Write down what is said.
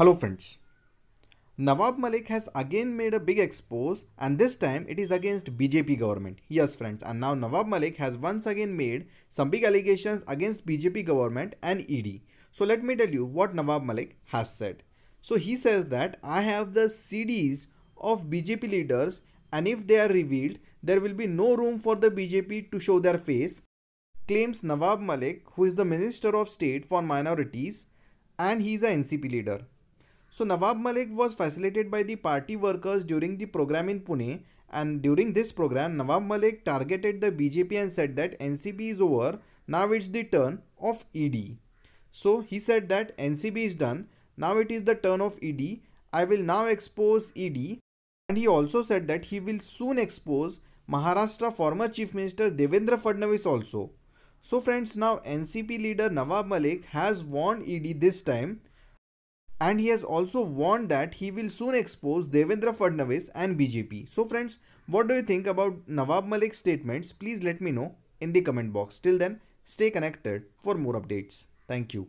Hello friends. Nawab Malik has again made a big expose and this time it is against BJP government. Yes friends and now Nawab Malik has once again made some big allegations against BJP government and ED. So let me tell you what Nawab Malik has said. So he says that I have the CDs of BJP leaders and if they are revealed there will be no room for the BJP to show their face claims Nawab Malik who is the Minister of State for Minorities and he is a NCP leader. So Nawab Malik was facilitated by the party workers during the program in Pune and during this program Nawab Malik targeted the BJP and said that NCB is over, now it's the turn of ED. So he said that NCB is done, now it is the turn of ED, I will now expose ED and he also said that he will soon expose Maharashtra former Chief Minister Devendra Fadnavis also. So friends now NCP leader Nawab Malik has warned ED this time and he has also warned that he will soon expose Devendra Fadnavis and BJP. So friends, what do you think about Nawab Malik's statements? Please let me know in the comment box. Till then, stay connected for more updates. Thank you.